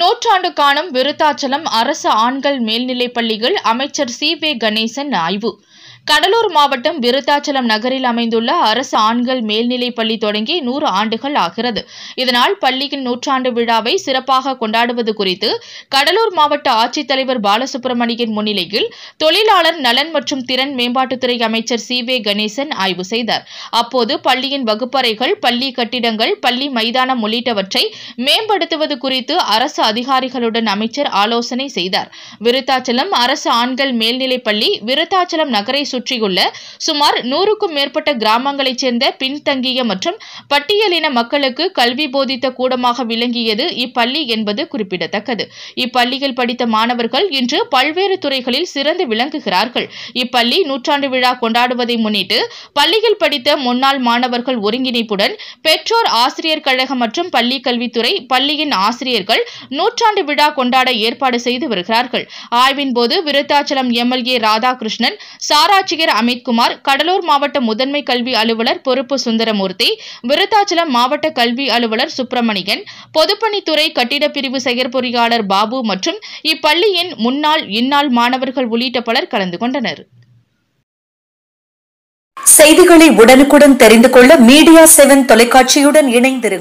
நூற்றாண்டு காணும் விருத்தாச்சலம் அரசு ஆண்கள் மேல்நிலைப் பள்ளிகள் அமைச்சர் சி வே கணேசன் ஆய்வு கடலூர் மாவட்டம் விருத்தாச்சலம் நகரில் அமைந்துள்ள அரசு ஆண்கள் மேல்நிலைப் பள்ளி தொடங்கி நூறு ஆண்டுகள் ஆகிறது இதனால் பள்ளியின் நூற்றாண்டு விழாவை சிறப்பாக கொண்டாடுவது குறித்து கடலூர் மாவட்ட ஆட்சித்தலைவர் பாலசுப்ரமணியன் முன்னிலையில் தொழிலாளர் நலன் மற்றும் திறன் மேம்பாட்டுத்துறை அமைச்சர் சி வே கணேசன் ஆய்வு செய்தார் அப்போது பள்ளியின் வகுப்பறைகள் பள்ளி கட்டிடங்கள் பள்ளி மைதானம் உள்ளிட்டவற்றை மேம்படுத்துவது குறித்து அரசு அதிகாரிகளுடன் அமைச்சர் ஆலோசனை செய்தார் விருத்தாச்சலம் அரசு ஆண்கள் பள்ளி விருத்தாச்சலம் நகரை சுற்றியுள்ள சுமார் நூறுக்கும் மேற்பட்ட கிராமங்களைச் சேர்ந்த பின்தங்கிய மற்றும் பட்டியலின மக்களுக்கு கல்வி போதித்த கூடமாக விளங்கியது இப்பள்ளி என்பது குறிப்பிடத்தக்கது இப்பள்ளியில் படித்த மாணவர்கள் இன்று பல்வேறு துறைகளில் சிறந்து விளங்குகிறார்கள் இப்பள்ளி நூற்றாண்டு விழா கொண்டாடுவதை முன்னிட்டு பள்ளியில் படித்த முன்னாள் மாணவர்கள் ஒருங்கிணைப்புடன் பெற்றோர் ஆசிரியர் கழகம் மற்றும் பள்ளி கல்வித்துறை பள்ளியின் ஆசிரியர்கள் நூற்றாண்டு விழா கொண்டாட ஏற்பாடு செய்து வருகிறார்கள் ஆய்வின் போது விருத்தாச்சலம் எம்எல்ஏ ராதாகிருஷ்ணன் சாரா வட்டாட்சியர் அமித்குமார் கடலூர் மாவட்ட முதன்மை கல்வி அலுவலர் பொறுப்பு சுந்தரமூர்த்தி விருத்தாச்சலம் மாவட்ட கல்வி அலுவலர் சுப்பிரமணியன் பொதுப்பணித்துறை கட்டிடப் பிரிவு செயற்பொறியாளர் பாபு மற்றும் இப்பள்ளியின் முன்னாள் இந்நாள் மாணவர்கள் உள்ளிட்ட பலர் கலந்து கொண்டனர் செய்திகளை உடனுக்குடன் தெரிந்து கொள்ள மீடியா செவன் தொலைக்காட்சியுடன் இணைந்திருங்கள்